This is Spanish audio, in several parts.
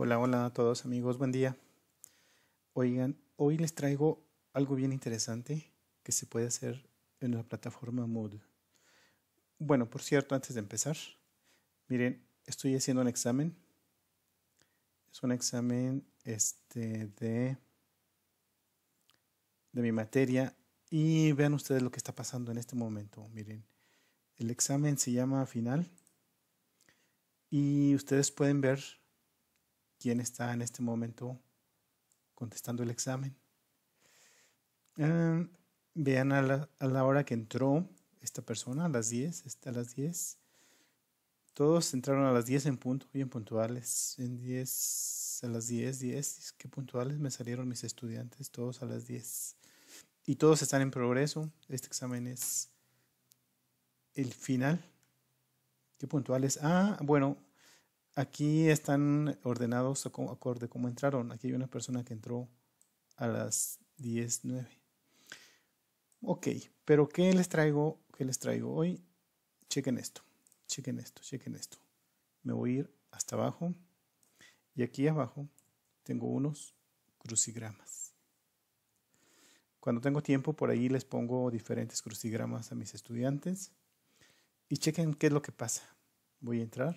Hola, hola a todos amigos, buen día. Oigan, hoy les traigo algo bien interesante que se puede hacer en la plataforma Moodle. Bueno, por cierto, antes de empezar, miren, estoy haciendo un examen. Es un examen este, de de mi materia y vean ustedes lo que está pasando en este momento. Miren, el examen se llama final y ustedes pueden ver quién está en este momento contestando el examen. Ah, vean a la, hora que entró esta persona, a las 10, está a las 10. Todos entraron a las 10 en punto, bien puntuales. En 10, a las 10, 10, qué puntuales me salieron mis estudiantes, todos a las 10. Y todos están en progreso. Este examen es el final. Qué puntuales. Ah, bueno, Aquí están ordenados acorde a cómo entraron. Aquí hay una persona que entró a las 10.09. Ok, pero ¿qué les traigo? ¿Qué les traigo hoy? Chequen esto, chequen esto, chequen esto. Me voy a ir hasta abajo y aquí abajo tengo unos crucigramas. Cuando tengo tiempo por ahí les pongo diferentes crucigramas a mis estudiantes y chequen qué es lo que pasa. Voy a entrar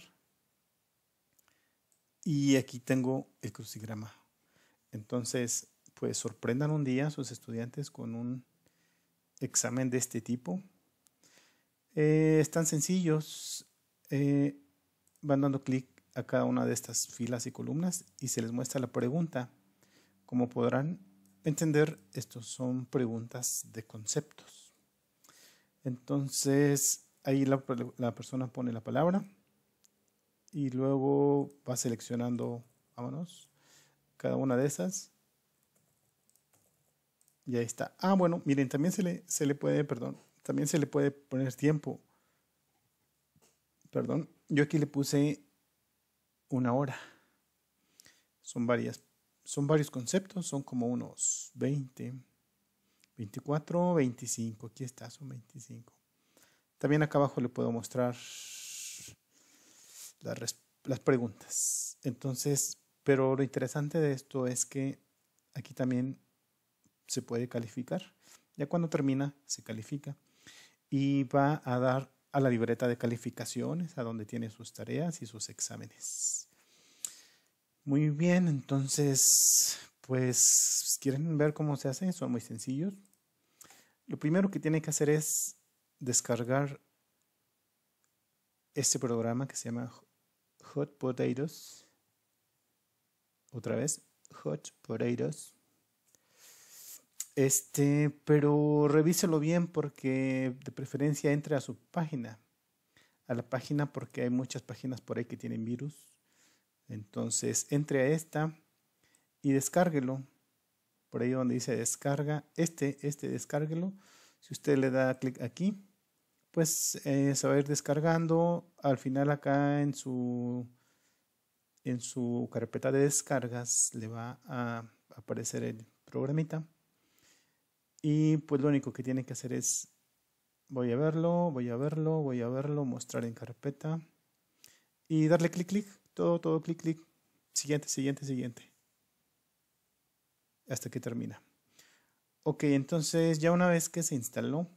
y aquí tengo el crucigrama. Entonces, pues sorprendan un día a sus estudiantes con un examen de este tipo. Eh, están sencillos. Eh, van dando clic a cada una de estas filas y columnas y se les muestra la pregunta. Como podrán entender, estos son preguntas de conceptos. Entonces, ahí la persona pone la palabra y luego va seleccionando, vámonos, cada una de esas. Y ahí está. Ah, bueno, miren, también se le, se le puede, perdón, también se le puede poner tiempo. Perdón, yo aquí le puse una hora. Son varias, son varios conceptos, son como unos 20, 24, 25. Aquí está, son 25. También acá abajo le puedo mostrar las, preguntas. Entonces, pero lo interesante de esto es que aquí también se puede calificar. Ya cuando termina, se califica. Y va a dar a la libreta de calificaciones, a donde tiene sus tareas y sus exámenes. Muy bien, entonces, pues, ¿quieren ver cómo se hace? Son muy sencillos. Lo primero que tiene que hacer es descargar este programa que se llama hot potatoes. Otra vez, hot potatoes. Este, pero revíselo bien porque de preferencia entre a su página, a la página porque hay muchas páginas por ahí que tienen virus. Entonces, entre a esta y descárguelo. Por ahí donde dice descarga, este, este descárguelo. Si usted le da clic aquí, pues eh, se va a ir descargando. Al final acá en su, en su carpeta de descargas le va a aparecer el programita. Y pues lo único que tiene que hacer es, voy a verlo, voy a verlo, voy a verlo, mostrar en carpeta. Y darle clic, clic, todo, todo, clic, clic. Siguiente, siguiente, siguiente. Hasta que termina. Ok, entonces ya una vez que se instaló,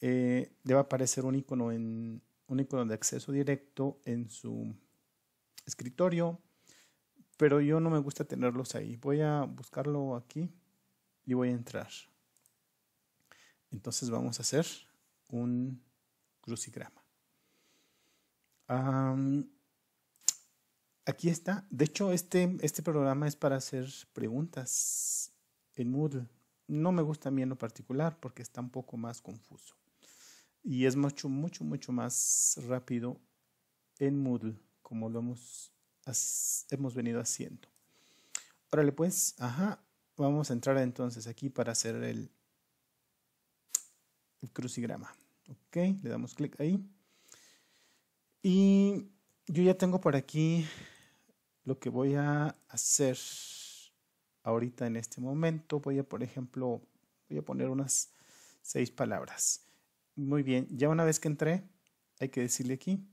eh, debe aparecer un icono, un icono de acceso directo en su escritorio, pero yo no me gusta tenerlos ahí. Voy a buscarlo aquí y voy a entrar. Entonces vamos a hacer un crucigrama. aquí está. De hecho, este, este programa es para hacer preguntas en Moodle. No me gusta a mí en lo particular porque está un poco más confuso y es mucho, mucho, mucho más rápido en Moodle, como lo hemos, hemos venido haciendo. Órale pues, ajá, vamos a entrar entonces aquí para hacer el, crucigrama. Ok, le damos clic ahí. Y yo ya tengo por aquí lo que voy a hacer ahorita en este momento. Voy a, por ejemplo, voy a poner unas seis palabras. Muy bien, ya una vez que entré, hay que decirle aquí.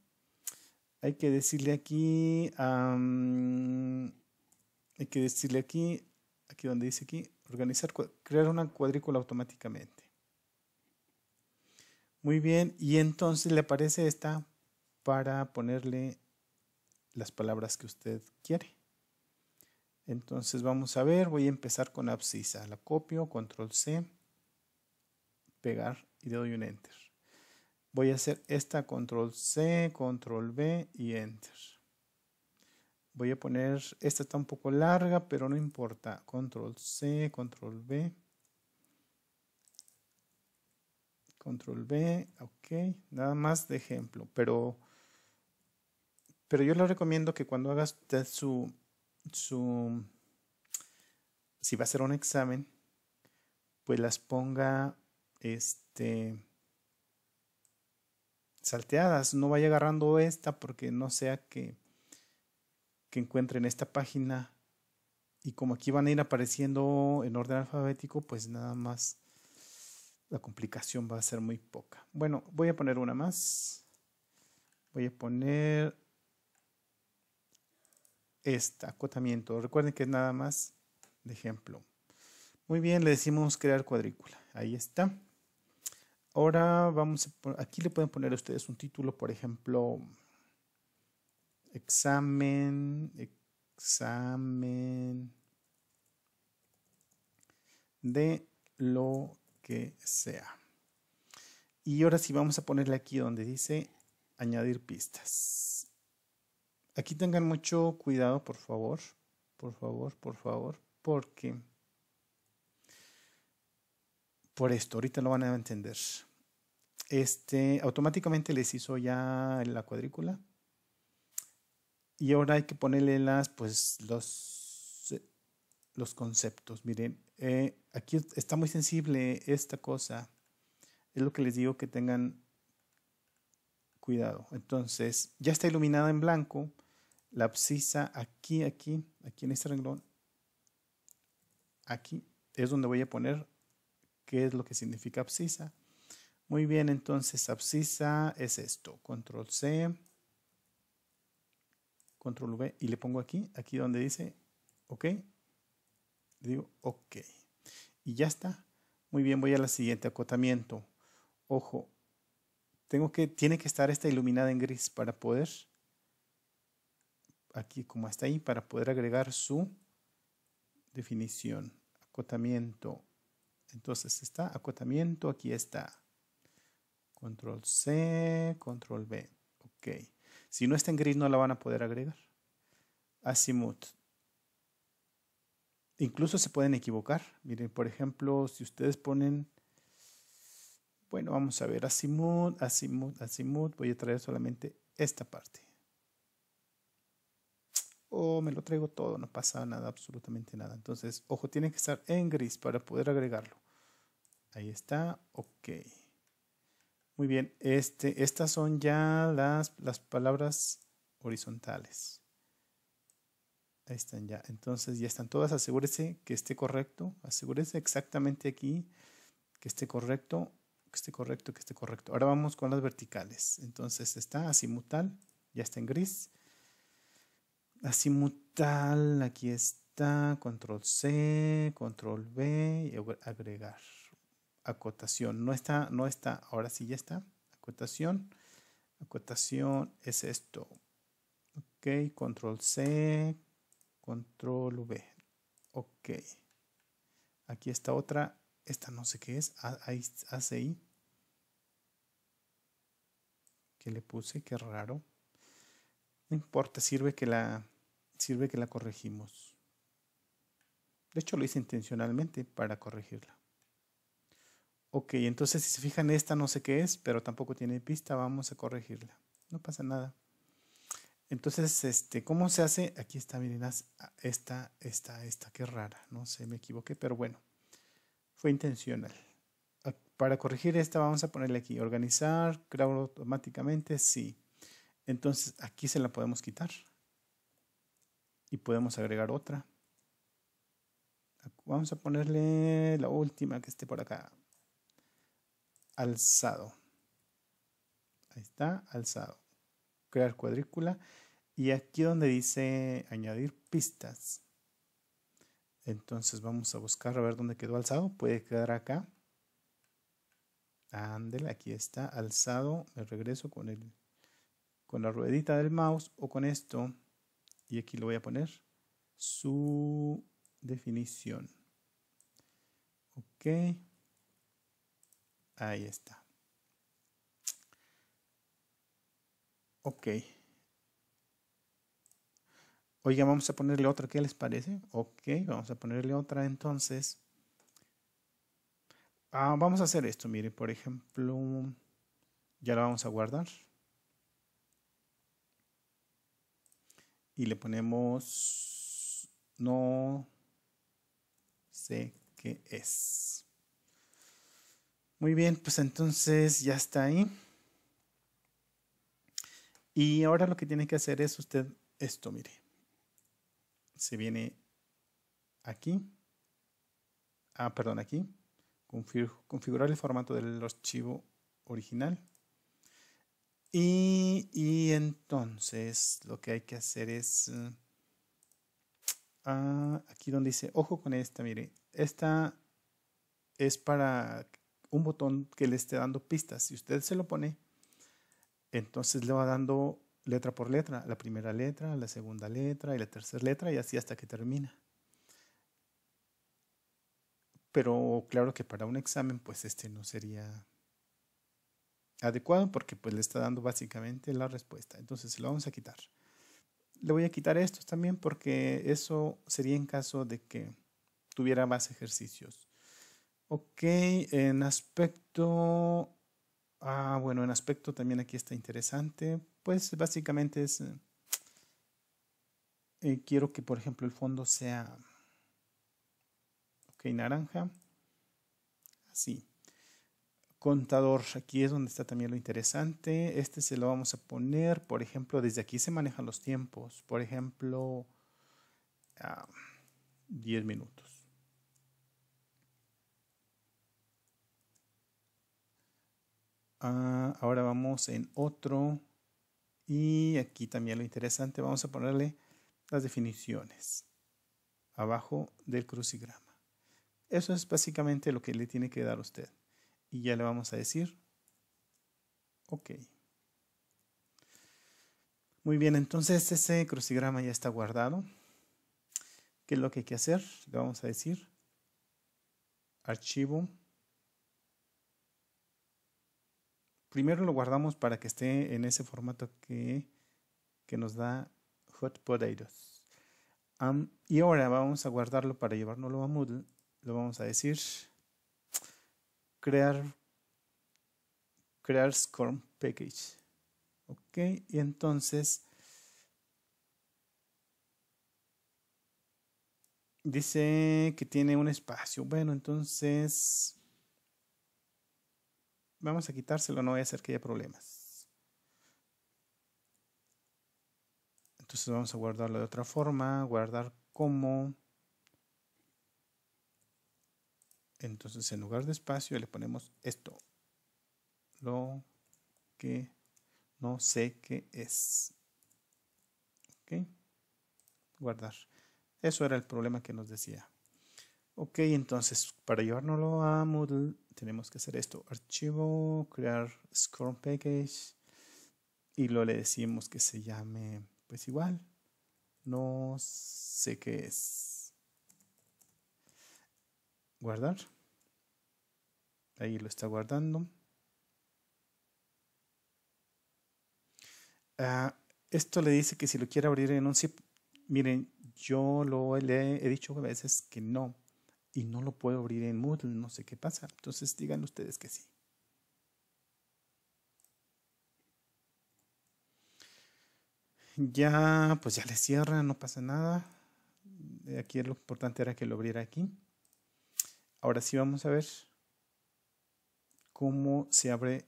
Hay que decirle aquí. hay que decirle aquí. Aquí donde dice aquí. Organizar, crear una cuadrícula automáticamente. Muy bien, y entonces le aparece esta para ponerle las palabras que usted quiere. Entonces vamos a ver, voy a empezar con abscisa. La copio, control C pegar y le doy un enter. Voy a hacer esta control C, control B y enter. Voy a poner, esta está un poco larga, pero no importa. Control C, control B. Control B, ok. Nada más de ejemplo, pero pero yo le recomiendo que cuando hagas su, su, si va a hacer un examen, pues las ponga este, salteadas. No vaya agarrando esta porque no sea que, que encuentren esta página. Y como aquí van a ir apareciendo en orden alfabético, pues nada más la complicación va a ser muy poca. Bueno, voy a poner una más. Voy a poner esta, acotamiento. Recuerden que es nada más de ejemplo. Muy bien, le decimos crear cuadrícula. Ahí está. Ahora vamos a, aquí le pueden poner a ustedes un título, por ejemplo, examen, examen de lo que sea. Y ahora sí vamos a ponerle aquí donde dice añadir pistas. Aquí tengan mucho cuidado, por favor, por favor, por favor, porque por esto, ahorita lo van a entender. Este, automáticamente les hizo ya la cuadrícula. Y ahora hay que ponerle las, pues, los, eh, los conceptos. Miren, eh, aquí está muy sensible esta cosa. Es lo que les digo que tengan cuidado. Entonces, ya está iluminada en blanco. La abscisa aquí, aquí, aquí en este renglón. Aquí es donde voy a poner qué es lo que significa abscisa. Muy bien, entonces abscisa es esto. Control C, Control V y le pongo aquí, aquí donde dice OK. Le digo OK. Y ya está. Muy bien, voy a la siguiente, acotamiento. Ojo, tengo que, tiene que estar esta iluminada en gris para poder, aquí como está ahí, para poder agregar su definición. Acotamiento entonces está acotamiento, aquí está. Control C, control B. Ok. Si no está en gris no la van a poder agregar. Asimut. Incluso se pueden equivocar. Miren, por ejemplo, si ustedes ponen... Bueno, vamos a ver Asimut, Asimut, Asimut. Voy a traer solamente esta parte o me lo traigo todo, no pasa nada, absolutamente nada. Entonces, ojo, tiene que estar en gris para poder agregarlo. Ahí está, ok. Muy bien, este, estas son ya las, las palabras horizontales. Ahí están ya, entonces ya están todas, asegúrese que esté correcto, asegúrese exactamente aquí que esté correcto, que esté correcto, que esté correcto. Ahora vamos con las verticales, entonces está así mutal ya está en gris, mutual, aquí está, control C, control B, y agregar, acotación, no está, no está, ahora sí ya está, acotación, acotación es esto, ok, control C, control V, ok, aquí está otra, esta no sé qué es, ACI, que le puse, qué raro, no importa, sirve que la sirve que la corregimos. De hecho, lo hice intencionalmente para corregirla. Ok, entonces si se fijan, esta no sé qué es, pero tampoco tiene pista, vamos a corregirla. No pasa nada. Entonces, este, ¿cómo se hace? Aquí está, miren, esta, esta, esta, qué rara, no sé, me equivoqué, pero bueno, fue intencional. Ah, para corregir esta vamos a ponerle aquí, organizar, crear automáticamente, sí. Entonces, aquí se la podemos quitar y podemos agregar otra. Vamos a ponerle la última que esté por acá. Alzado. Ahí está, alzado. Crear cuadrícula. Y aquí donde dice añadir pistas. Entonces vamos a buscar a ver dónde quedó alzado. Puede quedar acá. Ándele, aquí está alzado. Me regreso con, el, con la ruedita del mouse o con esto y aquí lo voy a poner su definición. Ok. Ahí está. Ok. Oiga, vamos a ponerle otra, ¿qué les parece? Ok, vamos a ponerle otra entonces. Ah, vamos a hacer esto, mire, por ejemplo, ya la vamos a guardar. y le ponemos no sé qué es. Muy bien, pues entonces ya está ahí. Y ahora lo que tiene que hacer es usted esto, mire. Se viene aquí. Ah, perdón, aquí. configurar el formato del archivo original. Y, entonces lo que hay que hacer es... Eh, ah, aquí donde dice, ojo con esta, mire, esta es para un botón que le esté dando pistas. Si usted se lo pone, entonces le va dando letra por letra, la primera letra, la segunda letra y la tercera letra y así hasta que termina. Pero claro que para un examen, pues este no sería adecuado porque pues le está dando básicamente la respuesta. Entonces lo vamos a quitar. Le voy a quitar estos también porque eso sería en caso de que tuviera más ejercicios. Ok, en aspecto... Ah, bueno, en aspecto también aquí está interesante. Pues básicamente es... Eh, quiero que por ejemplo el fondo sea... Ok, naranja. Así contador. Aquí es donde está también lo interesante. Este se lo vamos a poner, por ejemplo, desde aquí se manejan los tiempos. Por ejemplo, 10 ah, minutos. Ah, ahora vamos en otro. Y aquí también lo interesante, vamos a ponerle las definiciones abajo del crucigrama. Eso es básicamente lo que le tiene que dar a usted y ya le vamos a decir ok. Muy bien, entonces ese crucigrama ya está guardado. ¿Qué es lo que hay que hacer? Le vamos a decir archivo. Primero lo guardamos para que esté en ese formato que, que nos da Hot Potatoes. y ahora vamos a guardarlo para llevárnoslo a Moodle. Lo vamos a decir crear crear Scrum package ok y entonces dice que tiene un espacio bueno entonces vamos a quitárselo no voy a hacer que haya problemas entonces vamos a guardarlo de otra forma guardar como Entonces, en lugar de espacio, le ponemos esto. Lo que no sé qué es. Guardar. Eso era el problema que nos decía. Ok, entonces, para llevárnoslo a Moodle, tenemos que hacer esto. Archivo, crear Scrum Package. Y lo le decimos que se llame, pues igual. No sé qué es guardar. Ahí lo está guardando. Ah, esto le dice que si lo quiere abrir en un zip, miren, yo lo le he dicho a veces que no y no lo puedo abrir en Moodle, no sé qué pasa. Entonces digan ustedes que sí. Ya, pues ya le cierra, no pasa nada. Aquí lo importante era que lo abriera aquí. Ahora sí vamos a ver cómo se abre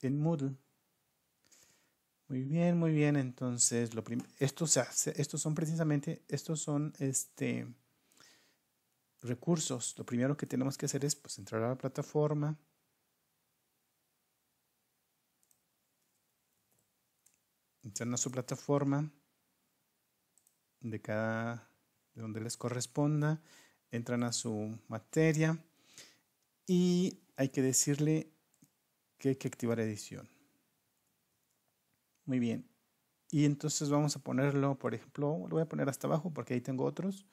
el Moodle. Muy bien, muy bien. Entonces, lo estos, estos son precisamente, estos son este recursos. Lo primero que tenemos que hacer es pues, entrar a la plataforma. Entrar a su plataforma de cada, de donde les corresponda entran a su materia y hay que decirle que hay que activar edición. Muy bien. Y entonces vamos a ponerlo, por ejemplo, lo voy a poner hasta abajo porque ahí tengo otros.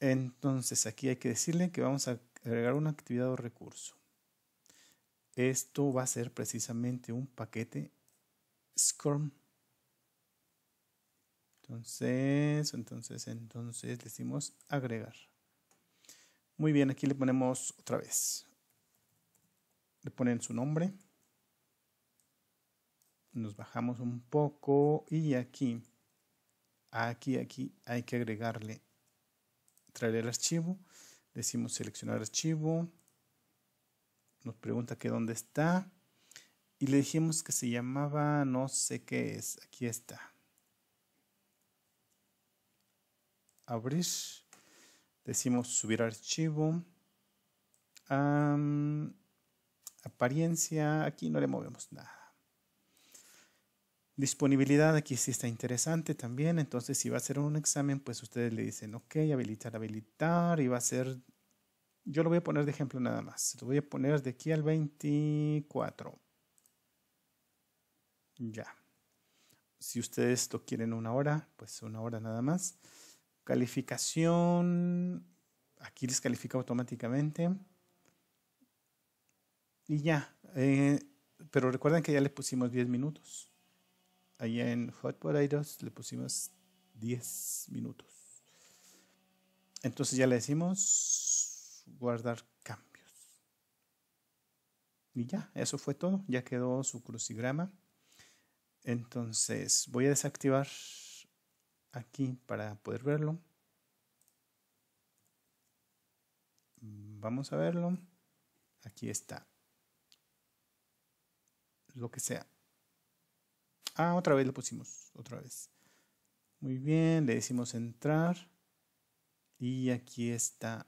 Entonces aquí hay que decirle que vamos a agregar una actividad o recurso. Esto va a ser precisamente un paquete SCORM. Entonces, entonces, entonces decimos agregar. Muy bien, aquí le ponemos otra vez. Le ponen su nombre. Nos bajamos un poco y aquí, aquí, aquí hay que agregarle, traer el archivo. Decimos seleccionar archivo. Nos pregunta que dónde está. Y le dijimos que se llamaba no sé qué es. Aquí está. Abrir decimos subir archivo. apariencia, aquí no le movemos nada. Disponibilidad, aquí sí está interesante también. Entonces, si va a ser un examen, pues ustedes le dicen, ok, habilitar, habilitar. Y va a ser, yo lo voy a poner de ejemplo nada más. Lo voy a poner de aquí al 24. Ya. Si ustedes lo quieren una hora, pues una hora nada más. Calificación. Aquí les califica automáticamente. Y ya. Eh, pero recuerden que ya le pusimos 10 minutos. ahí en Hot Potatoes le pusimos 10 minutos. Entonces ya le decimos guardar cambios. Y ya, eso fue todo. Ya quedó su crucigrama. Entonces voy a desactivar aquí para poder verlo. Vamos a verlo. Aquí está. Lo que sea. Ah, otra vez lo pusimos. Otra vez. Muy bien, le decimos entrar. Y aquí está.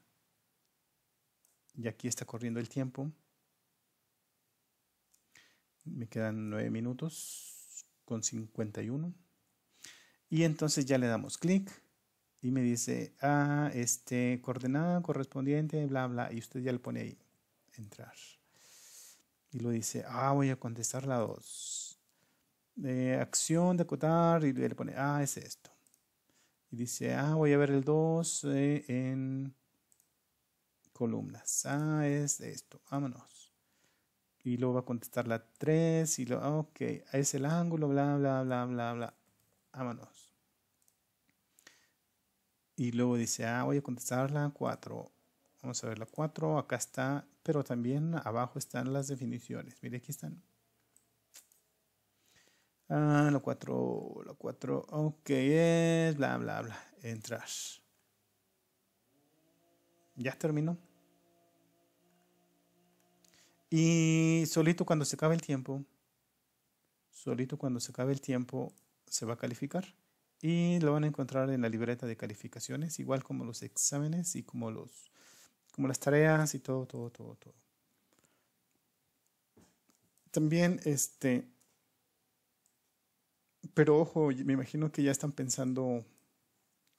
Y aquí está corriendo el tiempo. Me quedan nueve minutos con 51. Y entonces ya le damos clic y me dice, ah, este, coordenada correspondiente, bla, bla, y usted ya le pone ahí, entrar. Y lo dice, ah, voy a contestar la 2. Eh, acción de acotar, y le pone, ah, es esto. Y dice, ah, voy a ver el 2 eh, en columnas. Ah, es esto, vámonos. Y luego va a contestar la 3, y lo, ah, ok, es el ángulo, bla, bla, bla, bla, bla, vámonos y luego dice, ah, voy a contestar la 4. Vamos a ver la 4, acá está, pero también abajo están las definiciones. Mire, aquí están. Ah, la 4, la 4, ok, es bla, bla, bla, entrar. Ya terminó. Y solito cuando se acabe el tiempo, solito cuando se acabe el tiempo, se va a calificar y lo van a encontrar en la libreta de calificaciones, igual como los exámenes y como, los, como las tareas y todo, todo, todo, todo. También, este, pero ojo, me imagino que ya están pensando,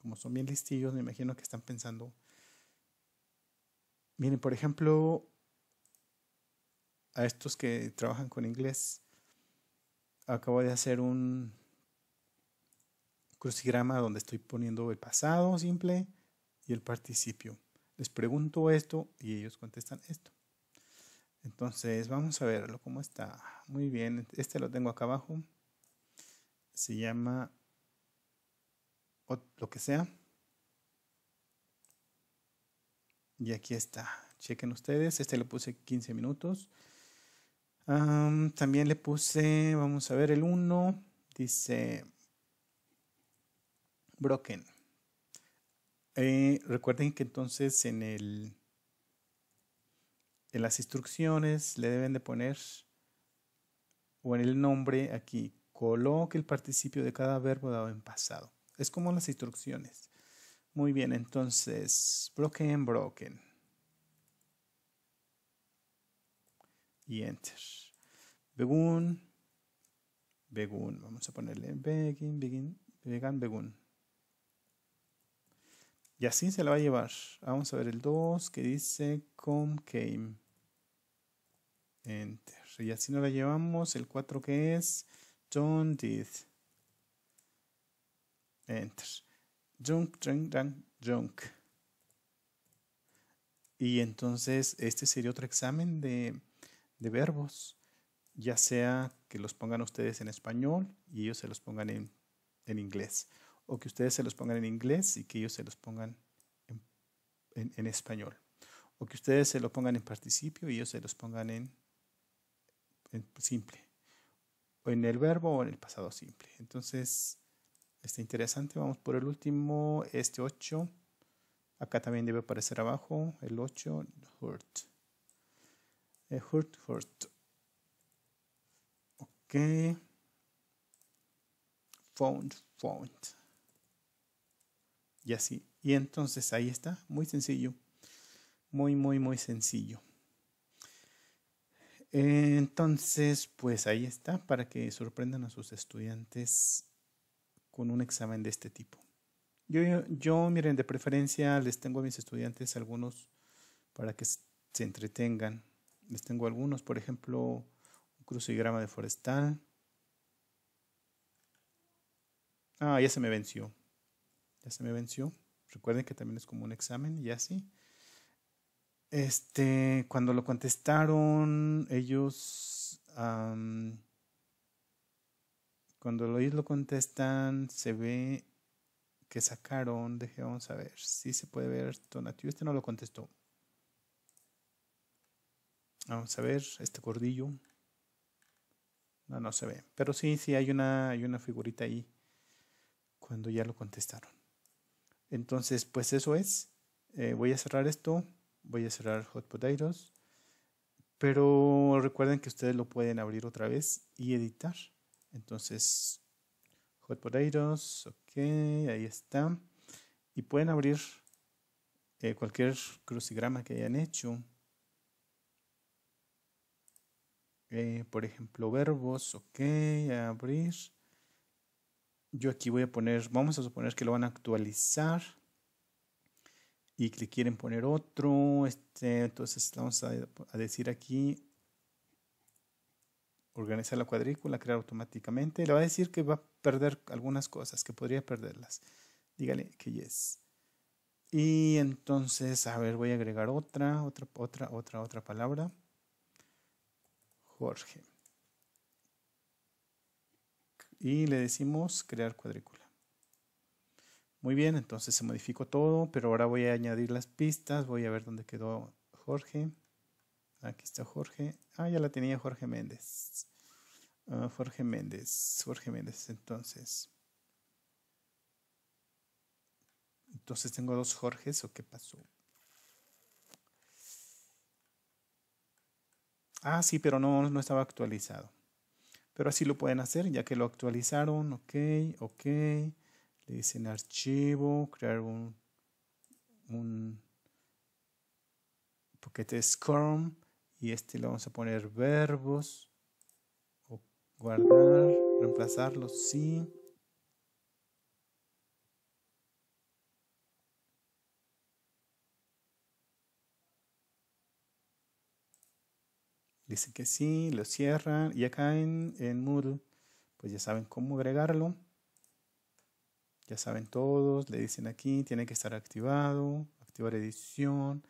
como son bien listillos, me imagino que están pensando, miren, por ejemplo, a estos que trabajan con inglés, acabo de hacer un, crucigrama donde estoy poniendo el pasado simple y el participio. Les pregunto esto y ellos contestan esto. Entonces, vamos a verlo cómo está. Muy bien, este lo tengo acá abajo. Se llama lo que sea. Y aquí está. Chequen ustedes. Este le puse 15 minutos. también le puse, vamos a ver, el 1. Dice broken eh, recuerden que entonces en, el, en las instrucciones le deben de poner o en el nombre aquí coloque el participio de cada verbo dado en pasado. Es como las instrucciones. Muy bien, entonces, broken, broken. Y enter. Begun, begun. Vamos a ponerle begin, begin, began, begun. Y así se la va a llevar. Vamos a ver el 2 que dice com came. Enter. Y así nos la llevamos. El 4 que es John did. Enter. Junk, junk, junk, junk. Y entonces este sería otro examen de, de verbos. Ya sea que los pongan ustedes en español y ellos se los pongan en, en inglés o que ustedes se los pongan en inglés y que ellos se los pongan en, español. O que ustedes se lo pongan en participio y ellos se los pongan en, simple. O en el verbo o en el pasado simple. Entonces, está interesante. Vamos por el último, este 8. Acá también debe aparecer abajo el 8, hurt. Eh, hurt, hurt. Ok. Found, found y así. Y entonces ahí está, muy sencillo, muy, muy, muy sencillo. Entonces, pues ahí está, para que sorprendan a sus estudiantes con un examen de este tipo. Yo, yo, miren, de preferencia les tengo a mis estudiantes algunos para que se entretengan. Les tengo algunos, por ejemplo, un crucigrama de forestal. Ah, ya se me venció ya se me venció. Recuerden que también es como un examen y así. Este, cuando lo contestaron, ellos, cuando ellos lo contestan, se ve que sacaron, vamos a ver sí se puede ver Tonatiuh, este no lo contestó. Vamos a ver, este cordillo. No, no se ve. Pero sí, sí hay una, hay una figurita ahí cuando ya lo contestaron. Entonces, pues eso es. Eh, voy a cerrar esto. Voy a cerrar Hot Potatoes. Pero recuerden que ustedes lo pueden abrir otra vez y editar. Entonces, Hot Potatoes, ok, ahí está. Y pueden abrir eh, cualquier crucigrama que hayan hecho. Eh, por ejemplo, verbos, ok, abrir yo aquí voy a poner, vamos a suponer que lo van a actualizar y que quieren poner otro, este, entonces vamos a, decir aquí organizar la cuadrícula, crear automáticamente, le va a decir que va a perder algunas cosas, que podría perderlas. Dígale que yes. Y entonces, a ver, voy a agregar otra, otra, otra, otra, otra palabra. Jorge y le decimos crear cuadrícula. Muy bien, entonces se modificó todo, pero ahora voy a añadir las pistas, voy a ver dónde quedó Jorge. Aquí está Jorge. Ah, ya la tenía Jorge Méndez. Ah, Jorge Méndez, Jorge Méndez, entonces. Entonces tengo dos Jorges o qué pasó. Ah, sí, pero no, no estaba actualizado. Pero así lo pueden hacer, ya que lo actualizaron. Ok, ok. Le dicen archivo, crear un, un paquete Scrum Y este lo vamos a poner verbos. O guardar, reemplazarlos sí. Dice que sí, lo cierran. Y acá en, en Moodle, pues ya saben cómo agregarlo. Ya saben todos, le dicen aquí, tiene que estar activado, activar edición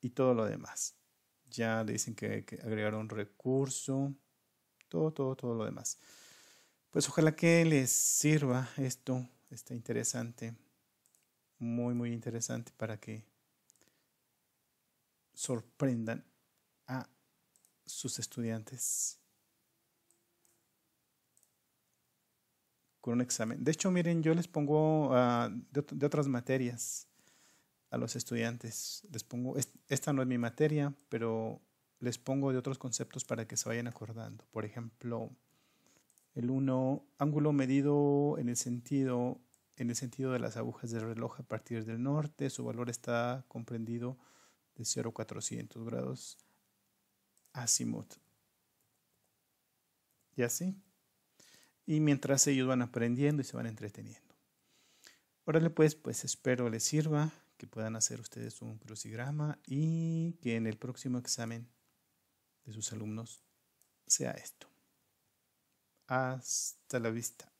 y todo lo demás. Ya le dicen que, que agregar un recurso, todo, todo, todo lo demás. Pues ojalá que les sirva esto, está interesante, muy, muy interesante para que sorprendan sus estudiantes con un examen. De hecho, miren, yo les pongo ah, de, otras materias a los estudiantes. Les pongo, esta no es mi materia, pero les pongo de otros conceptos para que se vayan acordando. Por ejemplo, el 1, ángulo medido en el sentido en el sentido de las agujas del reloj a partir del norte, su valor está comprendido de 0,400 a grados modo. ¿Y así? Y mientras ellos van aprendiendo y se van entreteniendo. Órale pues, pues espero les sirva, que puedan hacer ustedes un crucigrama y que en el próximo examen de sus alumnos sea esto. Hasta la vista.